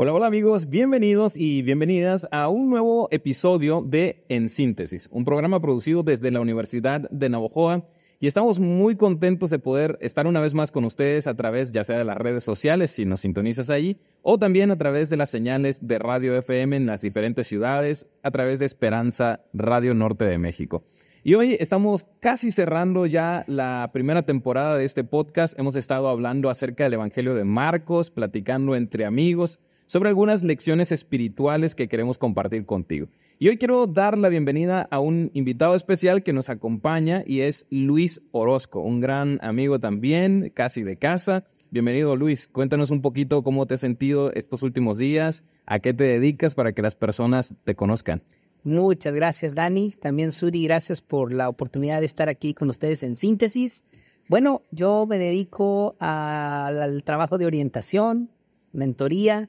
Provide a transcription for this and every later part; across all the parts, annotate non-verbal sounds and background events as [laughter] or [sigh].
Hola, hola amigos, bienvenidos y bienvenidas a un nuevo episodio de En Síntesis, un programa producido desde la Universidad de Navojoa. Y estamos muy contentos de poder estar una vez más con ustedes a través ya sea de las redes sociales, si nos sintonizas allí, o también a través de las señales de Radio FM en las diferentes ciudades, a través de Esperanza Radio Norte de México. Y hoy estamos casi cerrando ya la primera temporada de este podcast. Hemos estado hablando acerca del Evangelio de Marcos, platicando entre amigos, sobre algunas lecciones espirituales que queremos compartir contigo. Y hoy quiero dar la bienvenida a un invitado especial que nos acompaña y es Luis Orozco, un gran amigo también, casi de casa. Bienvenido Luis, cuéntanos un poquito cómo te has sentido estos últimos días, a qué te dedicas para que las personas te conozcan. Muchas gracias Dani, también Suri, gracias por la oportunidad de estar aquí con ustedes en síntesis. Bueno, yo me dedico al trabajo de orientación, mentoría,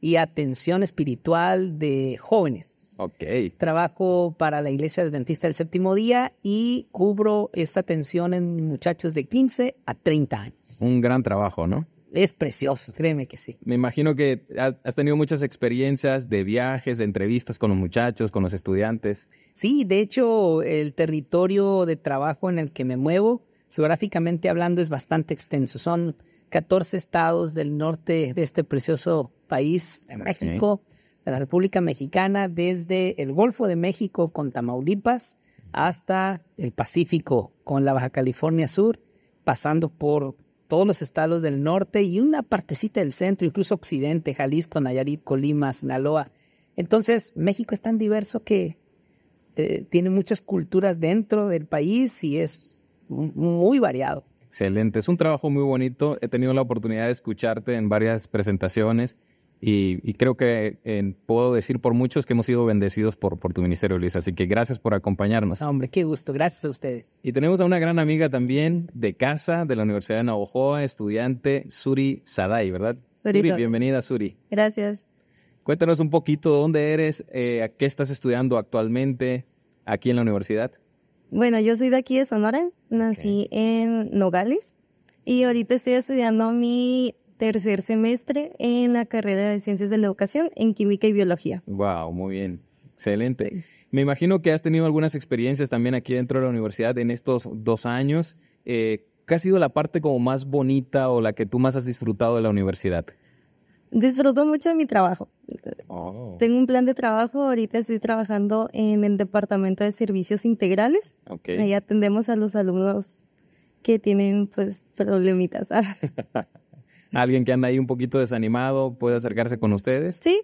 y atención espiritual de jóvenes. Ok. Trabajo para la Iglesia Adventista del Séptimo Día y cubro esta atención en muchachos de 15 a 30 años. Un gran trabajo, ¿no? Es precioso, créeme que sí. Me imagino que has tenido muchas experiencias de viajes, de entrevistas con los muchachos, con los estudiantes. Sí, de hecho, el territorio de trabajo en el que me muevo, geográficamente hablando, es bastante extenso. Son 14 estados del norte de este precioso país, de ah, México, de la República Mexicana, desde el Golfo de México con Tamaulipas hasta el Pacífico con la Baja California Sur, pasando por todos los estados del norte y una partecita del centro, incluso occidente, Jalisco, Nayarit, Colima, Sinaloa. Entonces, México es tan diverso que eh, tiene muchas culturas dentro del país y es muy variado. Excelente, es un trabajo muy bonito. He tenido la oportunidad de escucharte en varias presentaciones y, creo que puedo decir por muchos que hemos sido bendecidos por, tu ministerio, Luis. Así que gracias por acompañarnos. Hombre, qué gusto. Gracias a ustedes. Y tenemos a una gran amiga también de casa, de la Universidad de Navajo, estudiante Suri Sadai, ¿verdad? Suri, bienvenida, Suri. Gracias. Cuéntanos un poquito dónde eres, eh, qué estás estudiando actualmente aquí en la universidad. Bueno, yo soy de aquí de Sonora, nací en Nogales y ahorita estoy estudiando mi tercer semestre en la carrera de Ciencias de la Educación en Química y Biología. Wow, muy bien. Excelente. Me imagino que has tenido algunas experiencias también aquí dentro de la universidad en estos dos años. Eh, ¿Qué ha sido la parte como más bonita o la que tú más has disfrutado de la universidad? Disfruto mucho de mi trabajo. Oh. Tengo un plan de trabajo, ahorita estoy trabajando en el Departamento de Servicios Integrales. Ahí atendemos a los alumnos que tienen pues problemitas. [laughs] alguien que anda ahí un poquito desanimado puede acercarse con ustedes. Sí,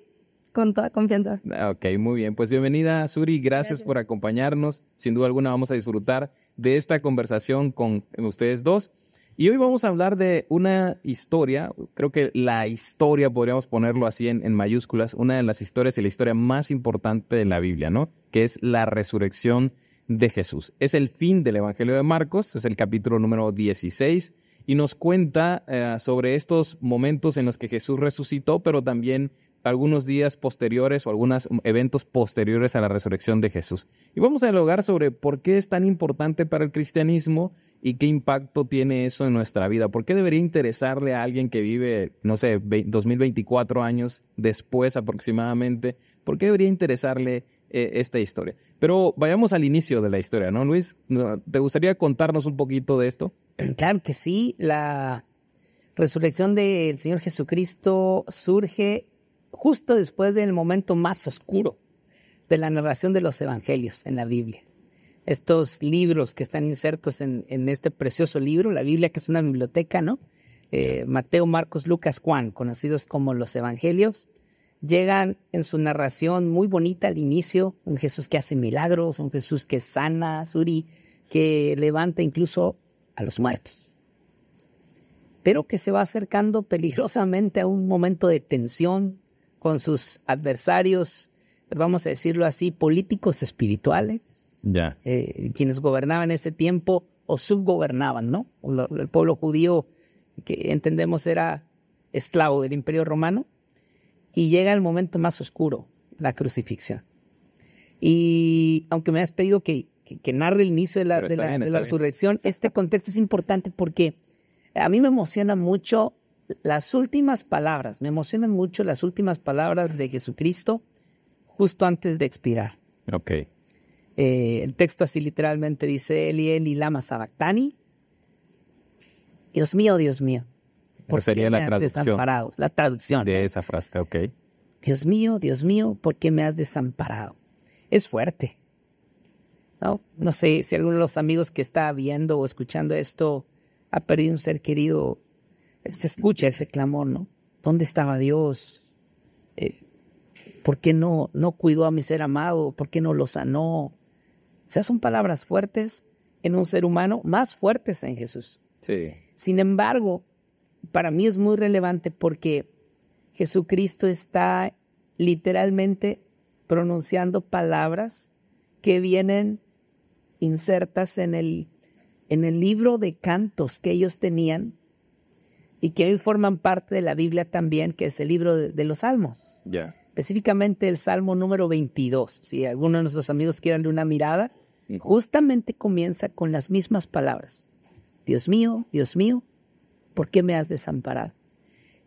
con toda confianza. Ah, ok, muy bien. Pues bienvenida, Suri. Gracias, por acompañarnos. Sin duda alguna vamos a disfrutar de esta conversación con ustedes dos. Y hoy vamos a hablar de una historia, creo que la historia, podríamos ponerlo así en, en mayúsculas, una de las historias y la historia más importante de la Biblia, ¿no? Que es la resurrección de Jesús. Es el fin del Evangelio de Marcos, es el capítulo número 16 y nos cuenta eh, sobre estos momentos en los que Jesús resucitó, pero también algunos días posteriores o algunos eventos posteriores a la resurrección de Jesús. Y vamos a dialogar sobre por qué es tan importante para el cristianismo y qué impacto tiene eso en nuestra vida. ¿Por qué debería interesarle a alguien que vive, no sé, 2024 años después aproximadamente? ¿Por qué debería interesarle e, esta historia. Pero vayamos al inicio de la historia, ¿no, Luis? ¿Te gustaría contarnos un poquito de esto? [clears throat] Claro que sí. La resurrección del Señor Jesucristo surge justo después del momento más oscuro de la narración de los evangelios en la Biblia. Estos libros que están insertos en, este precioso libro, la Biblia que es una biblioteca, ¿no? Eh, Mateo, Marcos, Lucas, Juan, conocidos como los evangelios, llegan en su narración muy bonita al inicio, un Jesús que hace milagros, un Jesús que sana, Suri, que levanta incluso a los muertos. Pero que se va acercando peligrosamente a un momento de tensión con sus adversarios, vamos a decirlo así, políticos espirituales, eh, quienes gobernaban ese tiempo o subgobernaban, ¿no? El pueblo judío que entendemos era esclavo del imperio romano, y llega el momento más oscuro, la crucifixión. Y aunque me has pedido que, narre el inicio de la, resurrección, este contexto es importante porque a mí me emocionan mucho las últimas palabras, me emocionan mucho las últimas palabras de Jesucristo justo antes de expirar. Ok. Eh, el texto así literalmente dice, Eliel y lama sabactani. Dios mío, Dios mío, pues ¿Por sería la traducción. La traducción. De ¿eh? esa frase, ok. Dios mío, Dios mío, ¿por qué me has desamparado? Es fuerte. No, no sé si alguno de los amigos que está viendo o escuchando esto ha perdido un ser querido. Se escucha ese clamor, ¿no? ¿Dónde estaba Dios? Eh, ¿Por qué no, no cuidó a mi ser amado? ¿Por qué no lo sanó? O sea, son palabras fuertes en un ser humano, más fuertes en Jesús. Sí. Sin embargo, para mí es muy relevante porque Jesucristo está literalmente pronunciando palabras que vienen insertas en el, en el libro de cantos que ellos tenían y que hoy forman parte de la Biblia también, que es el libro de, los Salmos. Específicamente el Salmo número 22. Si alguno de nuestros amigos quiere darle una mirada, justamente comienza con las mismas palabras. Dios mío, Dios mío, ¿Por qué me has desamparado?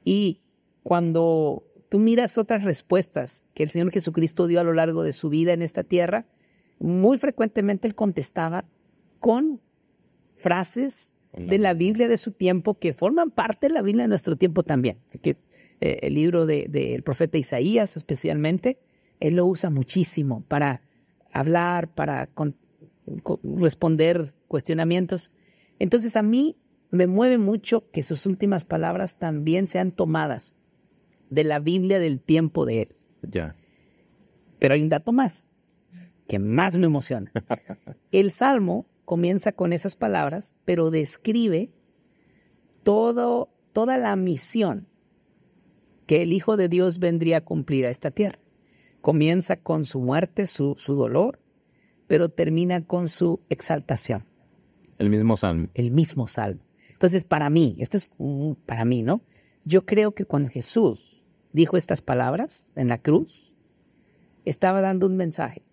Y cuando tú miras otras respuestas que el Señor Jesucristo dio a lo largo de su vida en esta tierra, muy frecuentemente él contestaba con frases de la Biblia de su tiempo que forman parte de la Biblia de nuestro tiempo también. Que, eh, el libro del profeta Isaías especialmente, él lo usa muchísimo para hablar, para responder cuestionamientos. Entonces a mí me mueve mucho que sus últimas palabras también sean tomadas de la Biblia del tiempo de él. Ya. Pero hay un dato más que más me emociona. [laughs] El Salmo comienza con esas palabras, pero describe toda la misión que el Hijo de Dios vendría a cumplir a esta tierra. Comienza con su muerte, su, su dolor, pero termina con su exaltación. El mismo salmo. El mismo salmo. Entonces, para mí, esto es para mí, ¿no? Yo creo que cuando Jesús dijo estas palabras en la cruz, estaba dando un mensaje.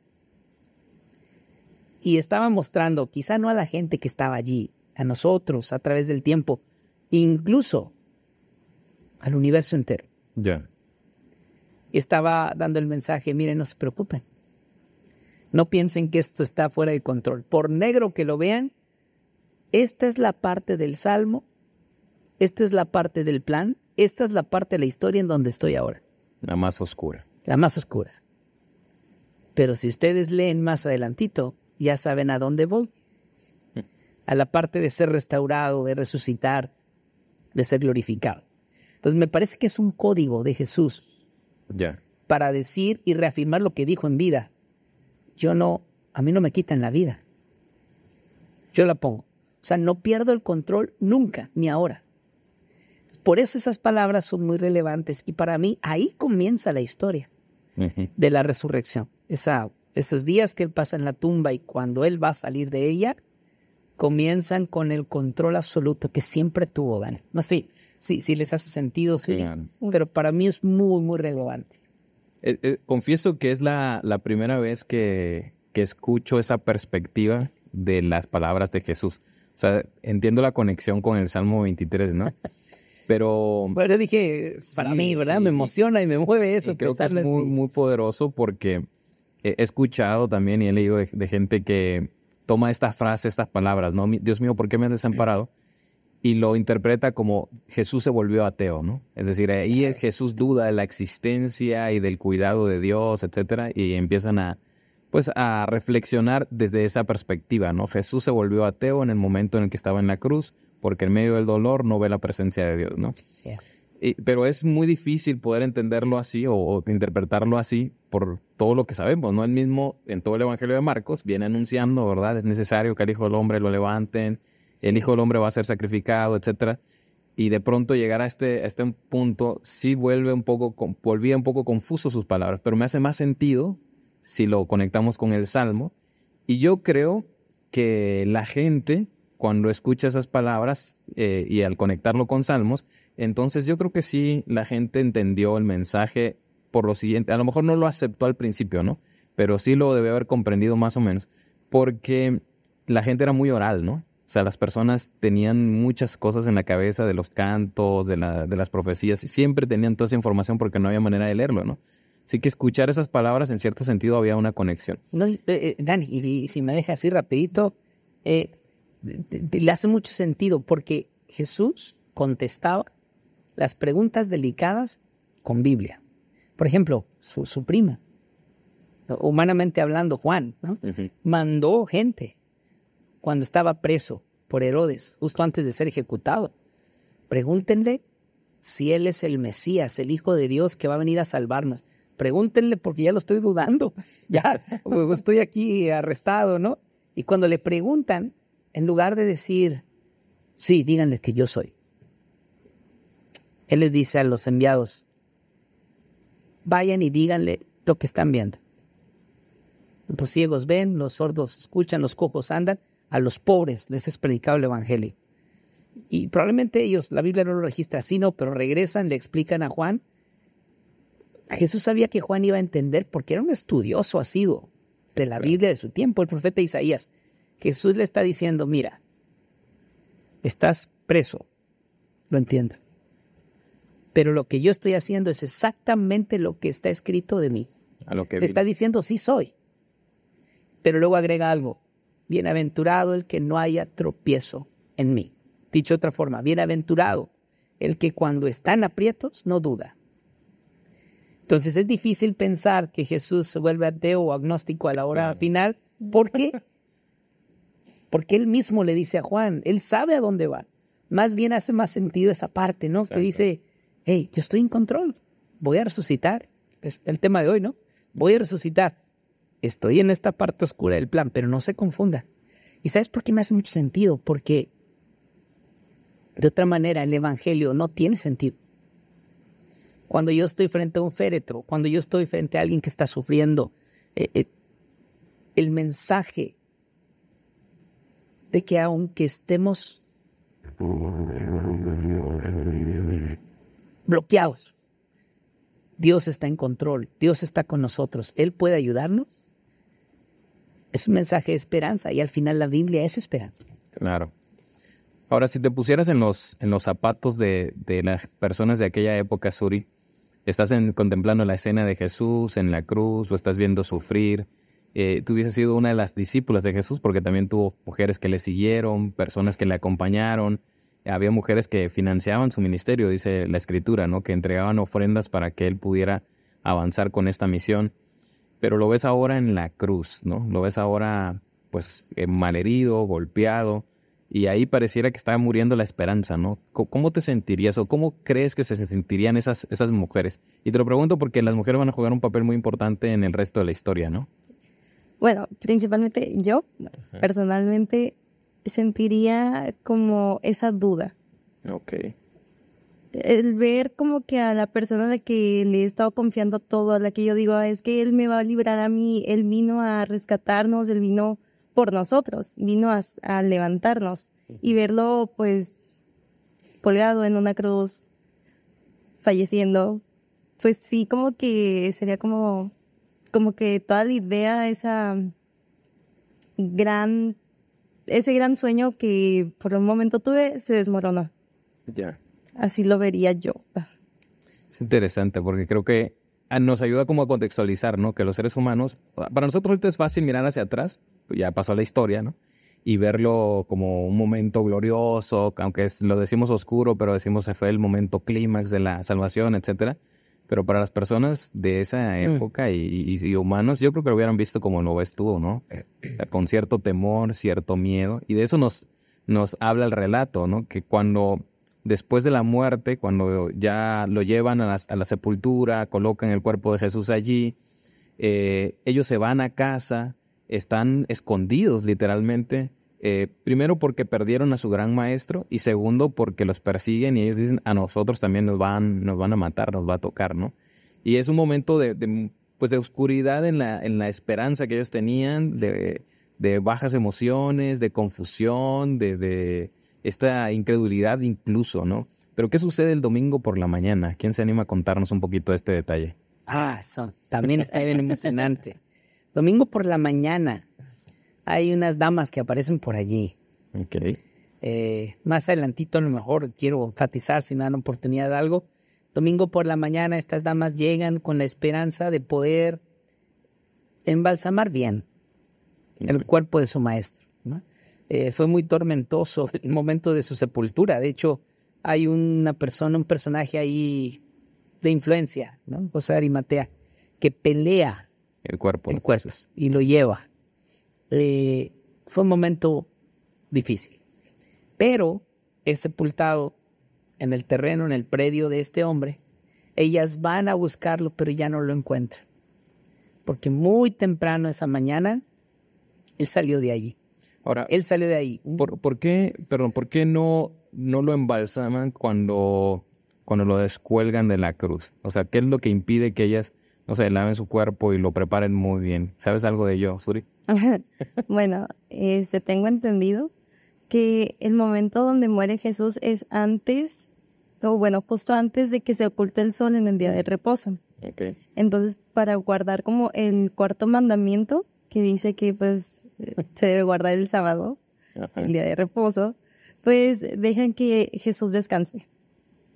Y estaba mostrando, quizá no a la gente que estaba allí, a nosotros a través del tiempo, incluso al universo entero. Ya. Estaba dando el mensaje, miren, no se preocupen. No piensen que esto está fuera de control. Por negro que lo vean, esta es la parte del salmo, esta es la parte del plan, esta es la parte de la historia en donde estoy ahora. La más oscura. La más oscura. Pero si ustedes leen más adelantito, ya saben a dónde voy. A la parte de ser restaurado, de resucitar, de ser glorificado. Entonces me parece que es un código de Jesús. Para decir y reafirmar lo que dijo en vida. Yo no, a mí no me quitan la vida. Yo la pongo. O sea, no pierdo el control nunca, ni ahora. Por eso esas palabras son muy relevantes y para mí ahí comienza la historia de la resurrección. esos días que él pasa en la tumba y cuando él va a salir de ella, comienzan con el control absoluto que siempre tuvo Dan. No sé sí, si sí, les hace sentido, sí, pero para mí es muy, muy relevante. Eh, eh, confieso que es la, primera vez que escucho esa perspectiva de las palabras de Jesús. O sea, entiendo la conexión con el Salmo 23, ¿no? [laughs] Pero... Bueno, dije, para mí, ¿verdad? Me emociona y me mueve eso. que es muy, poderoso porque he escuchado también y he leído de, gente que toma esta frase, estas palabras, ¿no? Dios mío, ¿por qué me han desamparado? Y lo interpreta como Jesús se volvió ateo, ¿no? Es decir, ahí Jesús duda de la existencia y del cuidado de Dios, etcétera, y empiezan a, pues a reflexionar desde esa perspectiva, ¿no? Jesús se volvió ateo en el momento en el que estaba en la cruz, porque en medio del dolor no ve la presencia de Dios, ¿no? pero es muy difícil poder entenderlo así o, interpretarlo así por todo lo que sabemos, ¿no? el mismo en todo el Evangelio de Marcos viene anunciando, ¿verdad? Es necesario que el Hijo del Hombre lo levanten, el Hijo del Hombre va a ser sacrificado, etcétera. Y de pronto llegar a este, este punto sí vuelve un poco, volvía un poco confuso sus palabras, pero me hace más sentido si lo conectamos con el Salmo. Y yo creo que la gente, cuando escucha esas palabras eh, y al conectarlo con Salmos, entonces yo creo que sí la gente entendió el mensaje por lo siguiente. A lo mejor no lo aceptó al principio, ¿no? Pero sí lo debe haber comprendido más o menos. Porque la gente era muy oral, ¿no? O sea, las personas tenían muchas cosas en la cabeza de los cantos, de, de las profecías, y siempre tenían toda esa información porque no había manera de leerlo, ¿no? Así que escuchar esas palabras en cierto sentido había una conexión. Eh, eh, Dani, y si me deja así rapidito, eh, le hace mucho sentido porque Jesús contestaba las preguntas delicadas con Biblia. Por ejemplo, su, prima, humanamente hablando, Juan, mandó gente cuando estaba preso por Herodes, justo antes de ser ejecutado. Pregúntenle si Él es el Mesías, el Hijo de Dios que va a venir a salvarnos pregúntenle porque ya lo estoy dudando, [laughs] ya estoy aquí arrestado, ¿no? Y cuando le preguntan, en lugar de decir, sí, díganle que yo soy, él les dice a los enviados, vayan y díganle lo que están viendo. Los ciegos ven, los sordos escuchan, los cojos andan, a los pobres les es predicado el Evangelio. Y probablemente ellos, la Biblia no lo registra así, no, pero regresan, le explican a Juan Jesús sabía que Juan iba a entender porque era un estudioso asiduo de la Biblia de su tiempo, el profeta Isaías. Jesús le está diciendo, mira, estás preso, lo entiendo. Pero lo que yo estoy haciendo es exactamente lo que está escrito de mí. A lo que le está diciendo, sí soy. Pero luego agrega algo, bienaventurado el que no haya tropiezo en mí. Dicho de otra forma, bienaventurado el que cuando están aprietos no duda entonces es difícil pensar que Jesús se vuelve ateo o agnóstico a la hora final. ¿Por qué? Porque él mismo le dice a Juan, él sabe a dónde va. Más bien hace más sentido esa parte, ¿no? usted dice, hey, yo estoy en control, voy a resucitar. Es el tema de hoy, ¿no? Voy a resucitar. Estoy en esta parte oscura del plan, pero no se confunda. ¿Y sabes por qué me hace mucho sentido? Porque de otra manera el Evangelio no tiene sentido cuando yo estoy frente a un féretro, cuando yo estoy frente a alguien que está sufriendo, eh, eh, el mensaje de que aunque estemos bloqueados, Dios está en control, Dios está con nosotros, Él puede ayudarnos. Es un mensaje de esperanza y al final la Biblia es esperanza. Claro. Ahora, si te pusieras en los, en los zapatos de, de las personas de aquella época, Suri, estás en, contemplando la escena de Jesús en la cruz, lo estás viendo sufrir. Eh, tú hubieses sido una de las discípulas de Jesús porque también tuvo mujeres que le siguieron, personas que le acompañaron. Había mujeres que financiaban su ministerio, dice la escritura, ¿no? Que entregaban ofrendas para que él pudiera avanzar con esta misión. Pero lo ves ahora en la cruz, ¿no? Lo ves ahora, pues, eh, malherido, golpeado. Y ahí pareciera que estaba muriendo la esperanza, ¿no? ¿Cómo te sentirías o cómo crees que se sentirían esas, esas mujeres? Y te lo pregunto porque las mujeres van a jugar un papel muy importante en el resto de la historia, ¿no? Bueno, principalmente yo personalmente sentiría como esa duda. Ok. El ver como que a la persona a la que le he estado confiando todo, a la que yo digo, ah, es que él me va a librar a mí, él vino a rescatarnos, él vino por nosotros, vino a, levantarnos y verlo pues colgado en una cruz, falleciendo, pues sí, como que sería como, como que toda la idea, esa gran, ese gran sueño que por un momento tuve se desmoronó. Ya. Así lo vería yo. Es interesante porque creo que ah, nos ayuda como a contextualizar, ¿no? Que los seres humanos, ah, para nosotros ahorita es fácil mirar hacia atrás ya pasó la historia, ¿no? Y verlo como un momento glorioso, aunque lo decimos oscuro, pero decimos que fue el momento clímax de la salvación, etcétera. Pero para las personas de esa mm. época y, humanos, yo creo que lo hubieran visto como lo ves tú, ¿no? Eh, con cierto temor, cierto miedo. Y de eso nos, habla el relato, ¿no? Que cuando después de la muerte, cuando ya lo llevan a la, sepultura, colocan el cuerpo de Jesús allí, eh, ellos se van a casa están escondidos literalmente. Eh, primero porque perdieron a su gran maestro y segundo porque los persiguen y ellos dicen a nosotros también nos van, nos van a matar, nos va a tocar, ¿no? Y es un momento de, pues de oscuridad en la, en la esperanza que ellos tenían, de, de bajas emociones, de confusión, de, esta incredulidad incluso, ¿no? Pero ¿qué sucede el domingo por la mañana? ¿Quién se anima a contarnos un poquito de este detalle? Ah, son, también está bien emocionante. Domingo por la mañana hay unas damas que aparecen por allí. Eh, más adelantito a lo mejor quiero enfatizar si me dan oportunidad de algo. Domingo por la mañana estas damas llegan con la esperanza de poder embalsamar bien el cuerpo de su maestro. Eh, fue muy tormentoso [laughs] el momento de su sepultura. De hecho, hay una persona, un personaje ahí de influencia, ¿no? José Arimatea, que pelea el cuerpo. Y lo lleva. Eh, fue un momento difícil. Pero es sepultado en el terreno, en el predio de este hombre. Ellas van a buscarlo, pero ya no lo encuentran. Porque muy temprano esa mañana, él salió de allí. Ahora, él salió de ahí. ¿Por, por qué, perdón, por qué no, no lo embalsaman cuando, cuando lo descuelgan de la cruz? O sea, ¿qué es lo que impide que ellas no sé, laven su cuerpo y lo preparen muy bien. ¿Sabes algo de yo, Suri? [laughs] bueno, este, tengo entendido que el momento donde muere Jesús es antes, o bueno, justo antes de que se oculte el sol en el día de reposo. Entonces, para guardar como el cuarto mandamiento, que dice que pues se debe guardar el sábado, el día de reposo, pues dejan que Jesús descanse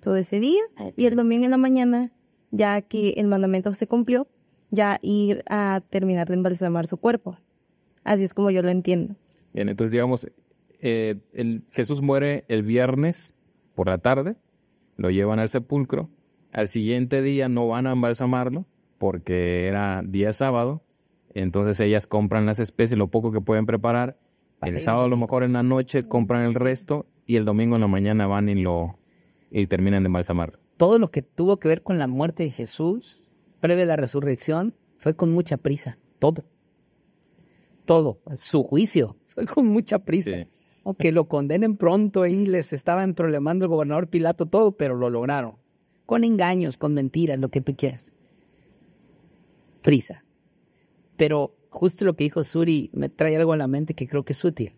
todo ese día y el domingo en la mañana ya que el mandamiento se cumplió, ya ir a terminar de embalsamar su cuerpo. Así es como yo lo entiendo. Bien, entonces digamos, eh, Jesús muere el viernes por la tarde, lo llevan al sepulcro, al siguiente día no van a embalsamarlo porque era día sábado, entonces ellas compran las especies, lo poco que pueden preparar, el sábado a lo mejor en la noche compran el resto y el domingo en la mañana van y lo y terminan de embalsamar todo lo que tuvo que ver con la muerte de Jesús, previo a la resurrección, fue con mucha prisa, todo. Todo, su juicio, [laughs] fue con mucha prisa. Aunque lo condenen pronto y les estaban problemando el gobernador Pilato todo, pero lo lograron. Con engaños, con mentiras, lo que tú quieras. Prisa. Pero justo lo que dijo Suri me trae algo a la mente que creo que es útil.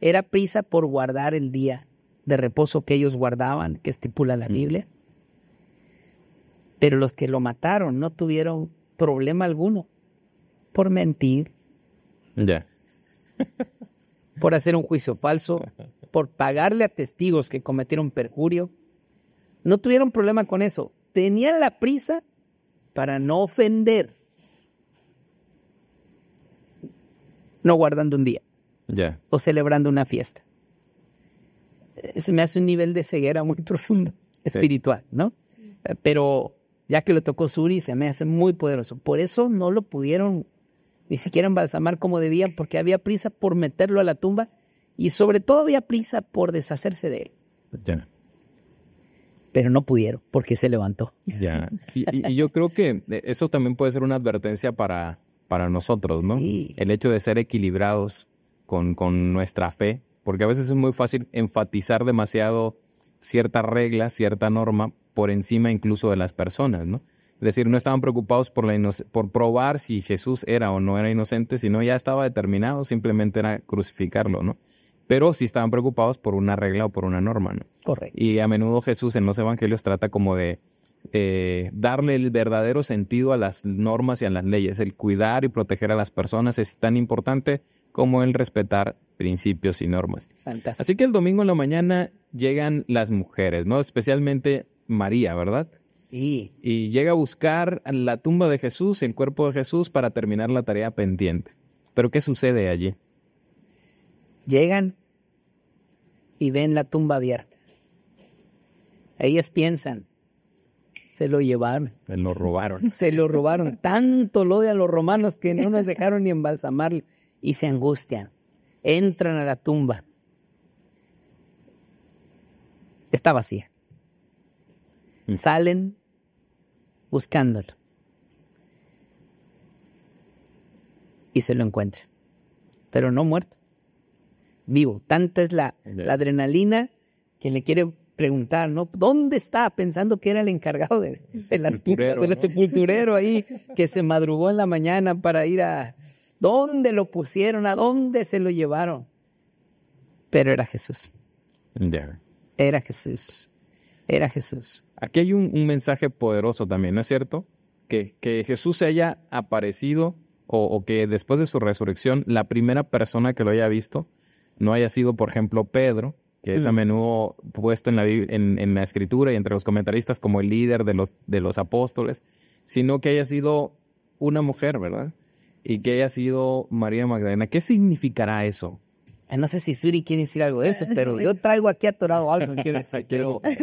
Era prisa por guardar el día de reposo que ellos guardaban, que estipula la mm. Biblia. Pero los que lo mataron no tuvieron problema alguno por mentir, [laughs] por hacer un juicio falso, por pagarle a testigos que cometieron perjurio. No tuvieron problema con eso. Tenían la prisa para no ofender, no guardando un día o celebrando una fiesta. Eh, se me hace un nivel de ceguera muy [laughs] profundo, espiritual, ¿no? Eh, pero ya que lo tocó Suri, se me hace muy poderoso. Por eso no lo pudieron ni siquiera embalsamar como debían, porque había prisa por meterlo a la tumba y sobre todo había prisa por deshacerse de él. Pero no pudieron, porque se levantó. Ya, y, yo creo que eso también puede ser una advertencia para, para nosotros, ¿no? El hecho de ser equilibrados con, con nuestra fe porque a veces es muy fácil enfatizar demasiado cierta regla, cierta norma por encima incluso de las personas, ¿no? Es decir, no estaban preocupados por, la por probar si Jesús era o no era inocente, sino ya estaba determinado, simplemente era crucificarlo, ¿no? Pero sí estaban preocupados por una regla o por una norma, ¿no? Correcto. Y a menudo Jesús en los evangelios trata como de eh, darle el verdadero sentido a las normas y a las leyes. El cuidar y proteger a las personas es tan importante como el respetar principios y normas. Fantástico. Así que el domingo en la mañana llegan las mujeres, ¿no? Especialmente María, ¿verdad? Sí. Y llega a buscar la tumba de Jesús, el cuerpo de Jesús, para terminar la tarea pendiente. Pero ¿qué sucede allí? Llegan y ven la tumba abierta. Ellas piensan, se lo llevaron. Se lo robaron. [laughs] se lo robaron. Tanto lo de a los romanos que no nos dejaron ni embalsamarlo y se angustian, entran a la tumba. Está vacía. Mm. Salen buscándolo. Y se lo encuentran. Pero no muerto. Vivo. Tanta es la, adrenalina que le quiere preguntar, ¿no? ¿Dónde está? Pensando que era el encargado de, del sepulturero ahí, que se madrugó en la mañana para ir a, ¿Dónde lo pusieron? ¿A dónde se lo llevaron? Pero era Jesús. Era Jesús. Era Jesús. Aquí hay un, mensaje poderoso también, ¿no es cierto? Que, que Jesús se haya aparecido o, que después de su resurrección la primera persona que lo haya visto no haya sido, por ejemplo, Pedro, que es a mm. menudo puesto en la, en la escritura y entre los comentaristas como el líder de los, de los apóstoles, sino que haya sido una mujer, ¿verdad? y que haya sido María Magdalena. ¿Qué significará eso? Ah, no sé si Suri quiere decir algo de eso, [laughs] pero yo traigo aquí atorado algo, [laughs] quiero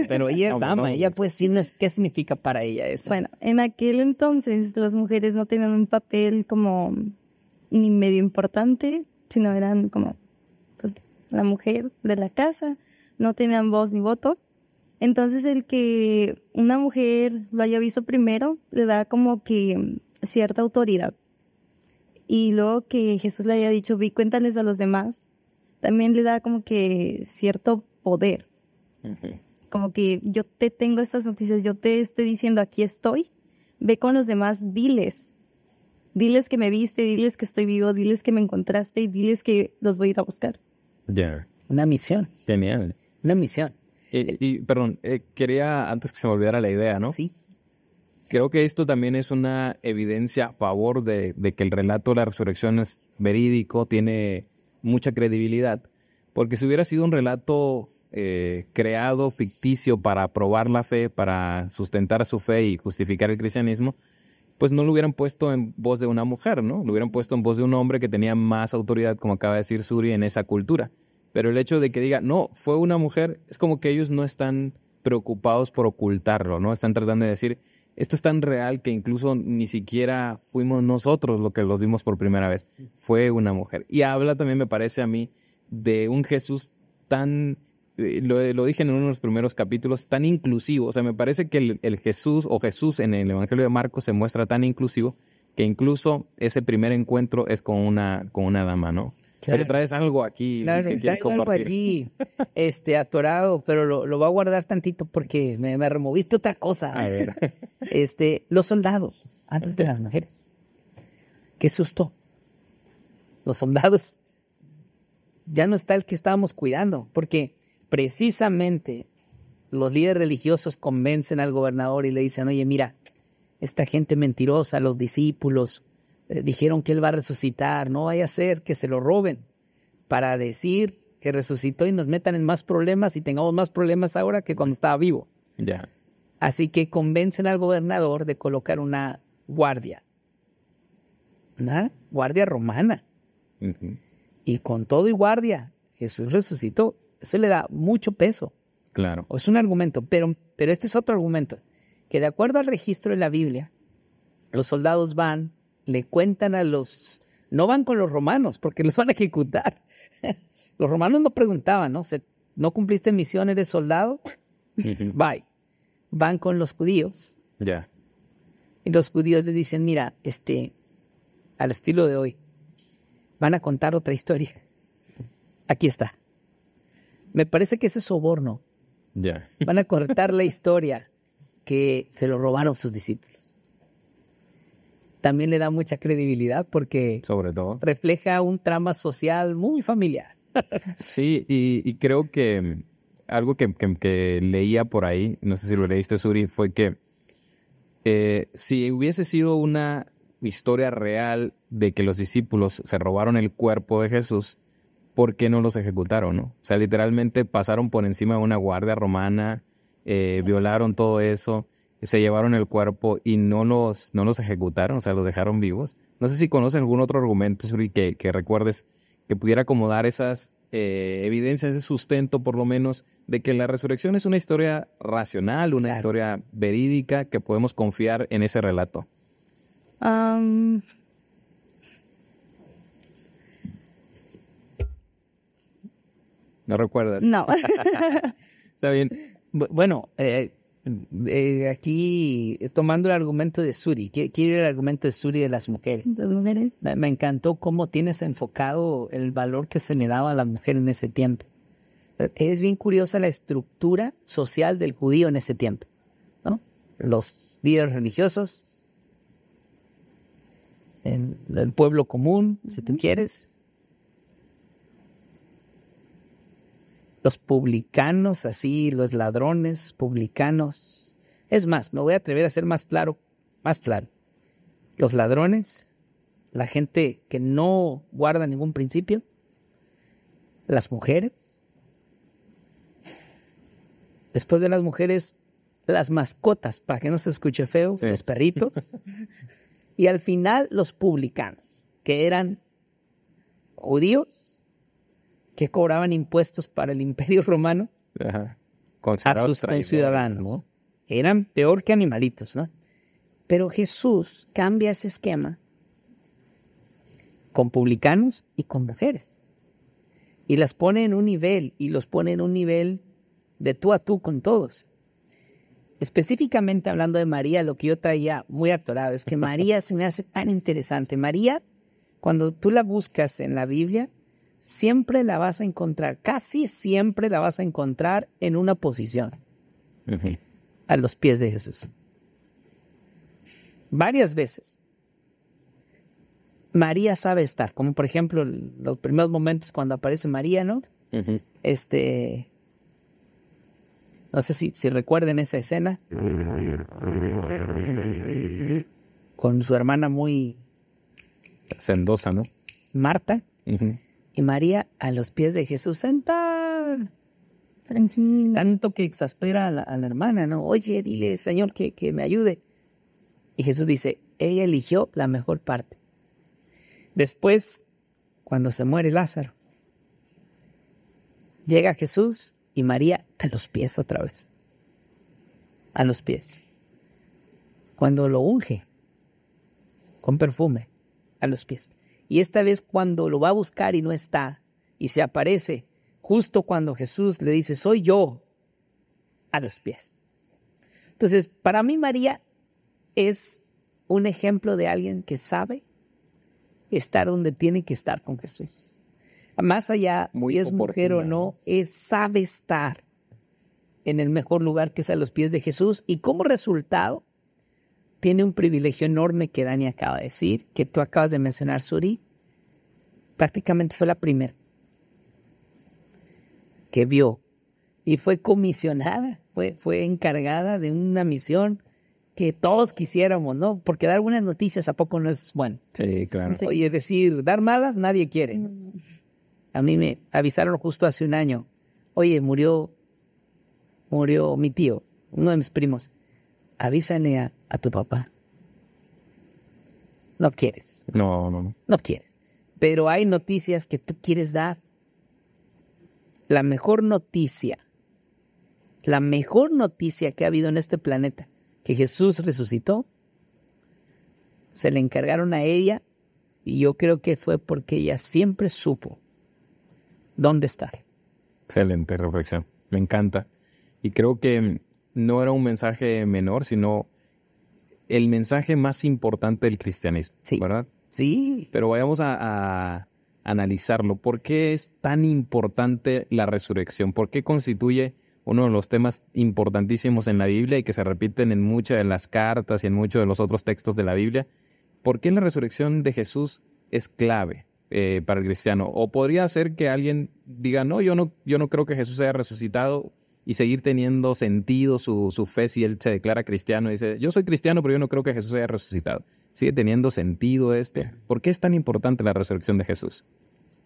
Pero, ella es [laughs] dama, ella puede decirnos qué significa para ella eso. Bueno, en aquel entonces las mujeres no tenían un papel como ni medio importante, sino eran como pues, la mujer de la casa, no tenían voz ni voto. Entonces el que una mujer lo haya visto primero le da como que cierta autoridad y luego que Jesús le haya dicho, vi, cuéntales a los demás, también le da como que cierto poder. Como que yo te tengo estas noticias, yo te estoy diciendo, aquí estoy, ve con los demás, diles. Diles que me viste, diles que estoy vivo, diles que me encontraste y diles que los voy a ir a buscar. Una misión. Genial. Una misión. Eh, y, perdón, eh, quería antes que se me olvidara la idea, ¿no? Sí creo que esto también es una evidencia a favor de, que el relato de la resurrección es verídico, tiene mucha credibilidad, porque si hubiera sido un relato eh, creado ficticio para probar la fe, para sustentar su fe y justificar el cristianismo, pues no lo hubieran puesto en voz de una mujer, ¿no? Lo hubieran puesto en voz de un hombre que tenía más autoridad, como acaba de decir Suri, en esa cultura. Pero el hecho de que diga, no, fue una mujer, es como que ellos no están preocupados por ocultarlo, ¿no? Están tratando de decir, esto es tan real que incluso ni siquiera fuimos nosotros los que los vimos por primera vez. Fue una mujer. Y habla también, me parece a mí, de un Jesús tan, eh, lo, dije en uno de los primeros capítulos, tan inclusivo. O sea, me parece que el, el Jesús o Jesús en el Evangelio de Marcos se muestra tan inclusivo que incluso ese primer encuentro es con una, con una dama, ¿no? traes algo aquí. Claro, algo allí, este, atorado, pero lo, lo, voy a guardar tantito porque me, me removiste otra cosa. A ver. [laughs] Este, los soldados, antes de las mujeres. Qué susto. Los soldados. Ya no está el que estábamos cuidando, porque precisamente los líderes religiosos convencen al gobernador y le dicen, oye, mira, esta gente mentirosa, los discípulos, eh, dijeron que Él va a resucitar, no vaya a ser que se lo roben para decir que resucitó y nos metan en más problemas y tengamos más problemas ahora que cuando estaba vivo. Así que convencen al gobernador de colocar una guardia, una guardia romana. Y con todo y guardia, Jesús resucitó. Eso le da mucho peso. Claro. Es un argumento, pero, pero este es otro argumento, que de acuerdo al registro de la Biblia, los soldados van, le cuentan a los, no van con los romanos porque los van a ejecutar. [laughs] Los romanos no preguntaban, ¿no? ¿No cumpliste misión, eres soldado? [laughs] Bye. Van con los judíos. Ya. Y los judíos le dicen, mira, este, al estilo de hoy, van a contar otra historia. Aquí está. Me parece que ese soborno. Ya. Van a cortar la historia que se lo robaron sus discípulos también le da mucha credibilidad porque Sobre todo. refleja un trama social muy familiar. [laughs] sí, y, creo que algo que, leía por ahí, no sé si lo leíste, Suri, fue que eh, si hubiese sido una historia real de que los discípulos se robaron el cuerpo de Jesús, ¿por qué no los ejecutaron? O sea, literalmente pasaron por encima de una guardia romana, eh, violaron todo eso se llevaron el cuerpo y no los, no los ejecutaron, o sea, los dejaron vivos. No sé si conoces algún otro argumento, Suri, que, recuerdes que pudiera acomodar esas eh, evidencias, ese sustento por lo menos, de que la resurrección es una historia racional, una historia verídica, que podemos confiar en ese relato. ¿No recuerdas? No. [laughs] Está bien. Bueno, eh, eh, aquí, tomando el argumento de Suri, quiero el argumento de Suri de las mujeres. mujeres. Me encantó cómo tienes enfocado el valor que se le daba a las mujeres en ese tiempo. Es bien curiosa la estructura social del judío en ese tiempo. ¿no? Los líderes religiosos, el, el pueblo común, si tú quieres, los publicanos, así, los ladrones publicanos. Es más, me voy a atrever a ser más claro, más claro. Los ladrones, la gente que no guarda ningún principio, las mujeres. Después de las mujeres, las mascotas, para que no se escuche feo, los perritos. [laughs] y al final, los publicanos, que eran judíos, que cobraban impuestos para el imperio romano a sus ciudadanos. Eran peor que animalitos, ¿no? Pero Jesús cambia ese esquema con publicanos y con mujeres. Y las pone en un nivel, y los pone en un nivel de tú a tú con todos. Específicamente hablando de María, lo que yo traía muy atorado es que [laughs] María se me hace tan interesante. María, cuando tú la buscas en la Biblia, siempre la vas a encontrar, casi siempre la vas a encontrar en una posición a los pies de Jesús. Varias veces. María sabe estar, como por ejemplo los primeros momentos cuando aparece María, ¿no? Este, no sé si, recuerden esa escena. Con su hermana muy... Sendosa, ¿no? Marta y María a los pies de Jesús, sentada. Tranquila. Tanto que exaspera a la, hermana, ¿no? Oye, dile, Señor, que, que me ayude. Y Jesús dice, ella eligió la mejor parte. Después, cuando se muere Lázaro, llega Jesús y María a los pies otra vez. A los pies. Cuando lo unge con perfume, a los pies. Y esta vez cuando lo va a buscar y no está, y se aparece, justo cuando Jesús le dice, soy yo, a los pies. Entonces, para mí María es un ejemplo de alguien que sabe estar donde tiene que estar con Jesús. Más allá si es mujer o no, es, sabe estar en el mejor lugar que es a los pies de Jesús y como resultado tiene un privilegio enorme que Dani acaba de decir, que tú acabas de mencionar, Suri. Prácticamente fue la primera que vio y fue comisionada, fue, fue encargada de una misión que todos quisiéramos, ¿no? Porque dar buenas noticias a poco no es bueno. Sí, claro. Y es decir, dar malas nadie quiere. Mm. A mí me avisaron justo hace un año, oye, murió, murió mi tío, uno de mis primos avísale a, a tu papá. No quieres. No, no, no. No quieres. Pero hay noticias que tú quieres dar. La mejor noticia, la mejor noticia que ha habido en este planeta, que Jesús resucitó, se le encargaron a ella y yo creo que fue porque ella siempre supo dónde estar. Excelente reflexión, me encanta. Y creo que no era un mensaje menor, sino el mensaje más importante del cristianismo, ¿verdad? Sí. Pero vayamos a, analizarlo. ¿Por qué es tan importante la resurrección? ¿Por qué constituye uno de los temas importantísimos en la Biblia y que se repiten en muchas de las cartas y en muchos de los otros textos de la Biblia? ¿Por qué la resurrección de Jesús es clave eh, para el cristiano? O podría ser que alguien diga, no yo, no, yo no creo que Jesús haya resucitado y seguir teniendo sentido su, fe si él se declara cristiano y dice, yo soy cristiano, pero yo no creo que Jesús haya resucitado. ¿Sigue teniendo sentido este. ¿Por qué es tan importante la resurrección de Jesús?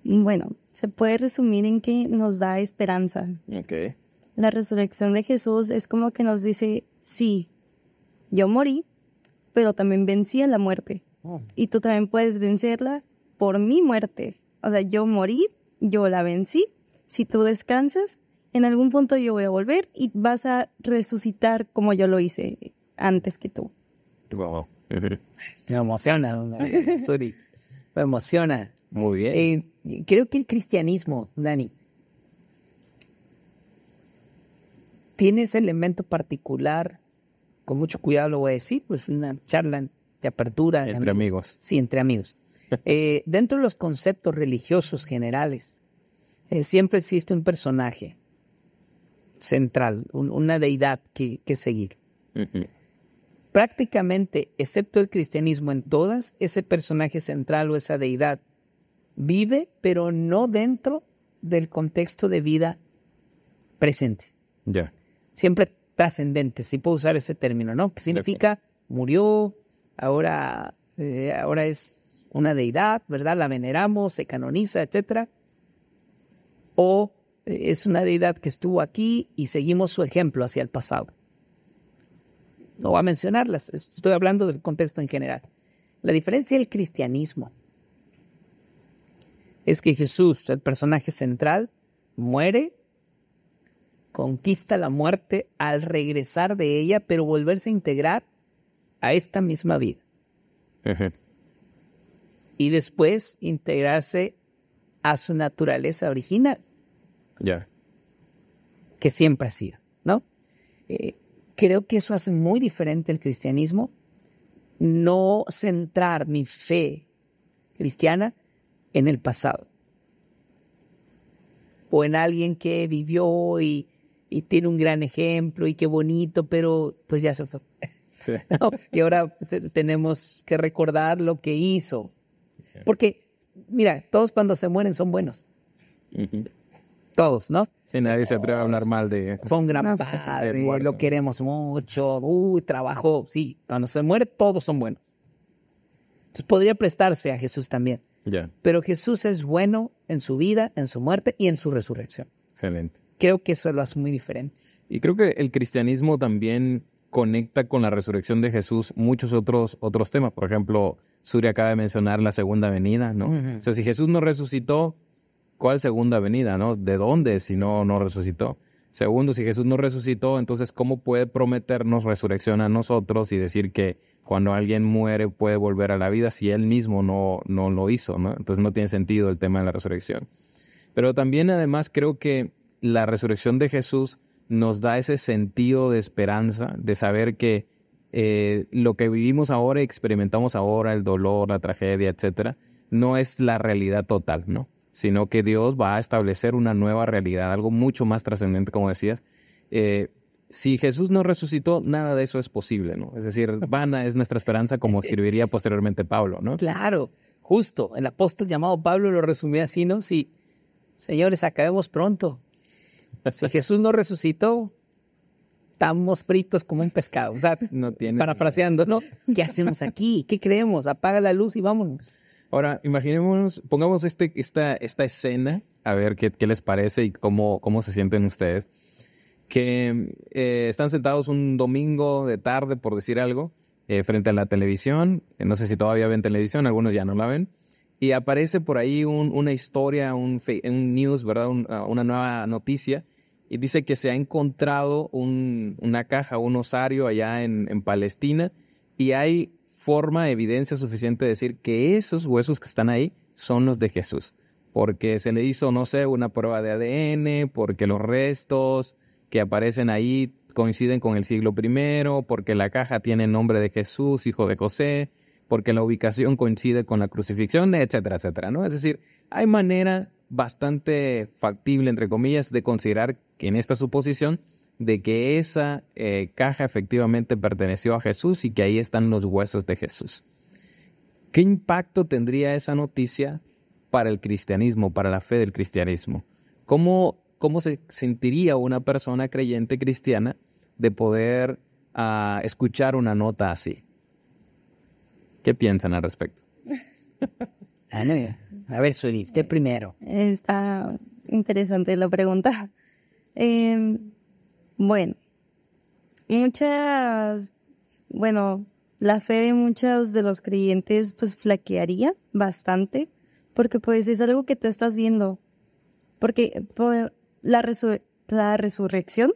Mm, bueno, se puede resumir en que nos da esperanza. Okay. La resurrección de Jesús es como que nos dice, sí, yo morí, pero también vencí a la muerte. Oh. Y tú también puedes vencerla por mi muerte. O sea, yo morí, yo la vencí. Si tú descansas, en algún punto yo voy a volver y vas a resucitar como yo lo hice antes que tú. Me emociona, [laughs] Suri. Me emociona. Muy bien. Eh, creo que el cristianismo, Dani, tiene ese elemento particular, con mucho cuidado lo voy a decir, pues una charla de apertura. Entre amigos. Sí, entre amigos. [laughs] Eh, dentro de los conceptos religiosos generales, eh, siempre existe un personaje central, una deidad que, seguir. Prácticamente, excepto el cristianismo en todas, ese personaje central o esa deidad vive, pero no dentro del contexto de vida presente. Ya. Siempre trascendente, si puedo usar ese término, ¿no? significa murió, ahora, eh, ahora es una deidad, ¿verdad? La veneramos, se canoniza, etcétera. O es una deidad que estuvo aquí y seguimos su ejemplo hacia el pasado. No voy a mencionarlas, estoy hablando del contexto en general. La diferencia del cristianismo es que Jesús, el personaje central, muere, conquista la muerte al regresar de ella, pero volverse a integrar a esta misma vida. Y después integrarse a su naturaleza original ya Que siempre ha sido, ¿no? Eh, creo que eso hace muy diferente el cristianismo, no centrar mi fe cristiana en el pasado o en alguien que vivió y, y tiene un gran ejemplo y qué bonito, pero pues ya se fue. [laughs] [laughs] Y ahora tenemos que recordar lo que hizo. Porque, mira, todos cuando se mueren son buenos todos, ¿no? Sí, nadie se atreve a hablar mal de... Fue un gran padre, lo queremos mucho, uy, trabajo, sí, cuando se muere todos son buenos. Entonces podría prestarse a Jesús también. Ya. Pero Jesús es bueno en su vida, en su muerte y en su resurrección. Excelente. Creo que eso lo hace muy diferente. Y creo que el cristianismo también conecta con la resurrección de Jesús muchos otros, otros temas. Por ejemplo, Suri acaba de mencionar la segunda venida, ¿no? O sea, si Jesús no resucitó, ¿cuál segunda venida? ¿no? ¿De dónde si no, no resucitó? Segundo, si Jesús no resucitó, entonces ¿cómo puede prometernos resurrección a nosotros y decir que cuando alguien muere puede volver a la vida si él mismo no, no lo hizo? ¿no? Entonces no tiene sentido el tema de la resurrección. Pero también además creo que la resurrección de Jesús nos da ese sentido de esperanza, de saber que eh, lo que vivimos ahora, experimentamos ahora, el dolor, la tragedia, etcétera, no es la realidad total, ¿no? sino que Dios va a establecer una nueva realidad, algo mucho más trascendente, como decías. Eh, si Jesús no resucitó, nada de eso es posible, ¿no? Es decir, [laughs] vana es nuestra esperanza, como escribiría posteriormente Pablo, ¿no? Claro, justo. El apóstol llamado Pablo lo resumía así, ¿no? Si, señores, acabemos pronto. Si Jesús no resucitó, estamos fritos como un pescado. O sea, no parafraseando, ¿no? ¿Qué hacemos aquí? ¿Qué creemos? Apaga la luz y vámonos. Ahora, imaginemos, pongamos este, esta, esta escena, a ver qué, qué les parece y cómo, cómo se sienten ustedes, que eh, están sentados un domingo de tarde, por decir algo, eh, frente a la televisión, eh, no sé si todavía ven televisión, algunos ya no la ven, y aparece por ahí un, una historia, un, news, ¿verdad? Ah, una nueva noticia, y dice que se ha encontrado una caja, un osario allá en, en Palestina, y hay forma, evidencia suficiente de decir que esos huesos que están ahí son los de Jesús. Porque se le hizo, no sé, una prueba de ADN, porque los restos que aparecen ahí coinciden con el siglo I, porque la caja tiene nombre de Jesús, hijo de José, porque la ubicación coincide con la crucifixión, etcétera, etcétera, ¿no? Es decir, hay manera bastante factible, entre comillas, de considerar que en esta suposición de que esa eh, caja efectivamente perteneció a Jesús y que ahí están los huesos de Jesús. ¿Qué impacto tendría esa noticia para el cristianismo, para la fe del cristianismo? ¿Cómo, cómo se sentiría una persona creyente cristiana de poder ah, escuchar una nota así? ¿Qué piensan al respecto? [laughs] Ah, a ver, Suri, usted primero. Está interesante la pregunta. Em, bueno, muchas, bueno, la fe de muchos de los creyentes pues flaquearía bastante, porque pues es algo que tú estás viendo, porque por la, la resurrección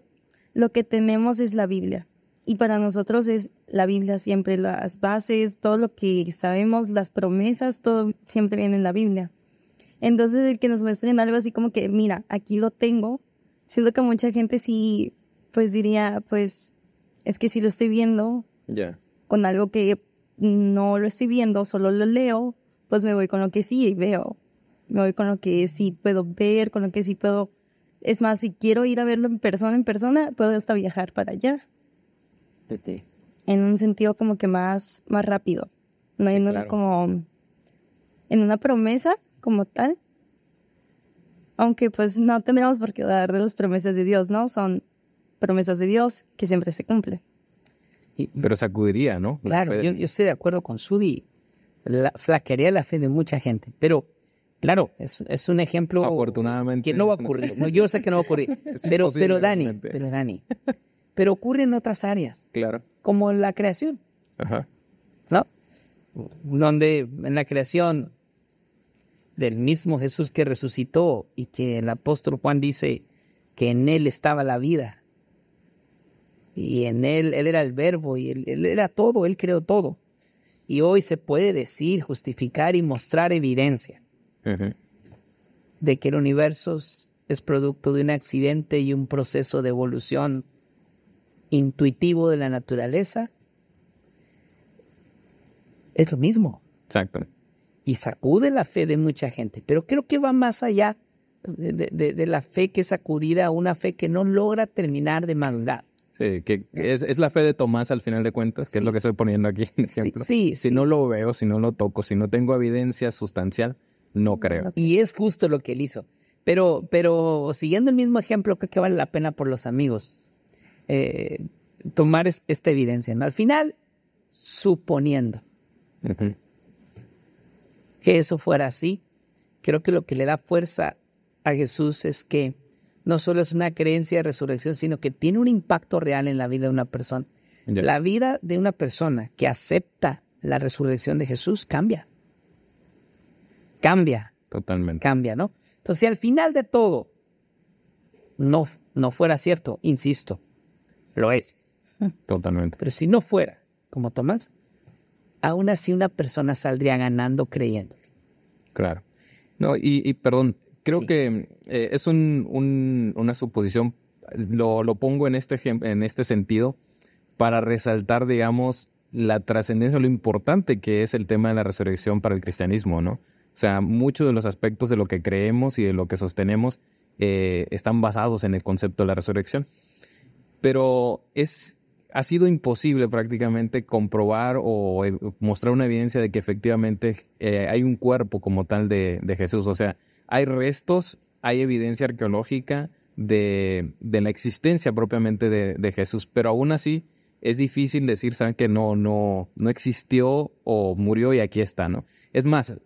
lo que tenemos es la Biblia. Y para nosotros es la Biblia siempre, las bases, todo lo que sabemos, las promesas, todo siempre viene en la Biblia. Entonces, el que nos muestren algo así como que, mira, aquí lo tengo, siento que mucha gente sí pues diría, pues es que si lo estoy viendo con algo que no lo estoy viendo, solo lo leo, pues me voy con lo que sí veo, me voy con lo que sí puedo ver, con lo que sí puedo... Es más, si quiero ir a verlo en persona, en persona, puedo hasta viajar para allá. En un sentido como que más, más rápido. No hay en una como... En una promesa como tal. Aunque pues no tendríamos por qué dar de las promesas de Dios, ¿no? Son promesas de Dios que siempre se cumple. Y, Pero sacudiría, ¿no? Claro, yo, estoy de acuerdo con Sudi. La, flaquearía la fe de mucha gente. Pero, claro, es, un ejemplo Afortunadamente, que no va a ocurrir. yo sé que no va a ocurrir. [laughs] Pero, pero, Dani, pero Dani, pero ocurre en otras áreas. Claro. Como la creación. Ajá. ¿No? Donde en la creación del mismo Jesús que resucitó y que el apóstol Juan dice que en él estaba la vida y en Él, Él era el verbo y él, era todo, Él creó todo. Y hoy se puede decir, justificar y mostrar evidencia de que el universo es producto de un accidente y un proceso de evolución intuitivo de la naturaleza. Es lo mismo. Exacto. Y sacude la fe de mucha gente, pero creo que va más allá de, de la fe que es sacudida a una fe que no logra terminar de maldad que es, la fe de Tomás al final de cuentas, que es lo que estoy poniendo aquí. si no lo veo, si no lo toco, si no tengo evidencia sustancial, no creo. Y es justo lo que él hizo. Pero, pero siguiendo el mismo ejemplo, creo que vale la pena por los amigos eh, tomar esta evidencia. ¿no? Al final, suponiendo que eso fuera así, creo que lo que le da fuerza a Jesús es que no solo es una creencia de resurrección, sino que tiene un impacto real en la vida de una persona. La vida de una persona que acepta la resurrección de Jesús cambia. Cambia. Totalmente. Cambia, ¿no? Entonces, si al final de todo no, no fuera cierto, insisto, lo es. Totalmente. Pero si no fuera, como Tomás, aún así una persona saldría ganando creyendo. Claro. No, y perdón, Creo que eh, es un, una suposición, lo, lo pongo en este, en este sentido para resaltar, digamos, la trascendencia, lo importante que es el tema de la resurrección para el cristianismo, ¿no? O sea, muchos de los aspectos de lo que creemos y de lo que sostenemos eh, están basados en el concepto de la resurrección. Pero es, ha sido imposible prácticamente comprobar o eh, mostrar una evidencia de que efectivamente hay un cuerpo como tal de, de Jesús. O sea, hay restos, hay evidencia arqueológica de, la existencia propiamente de, Jesús, pero aún así es difícil decir, ¿saben que no, no, no existió o murió y aquí está, ¿no? Es más,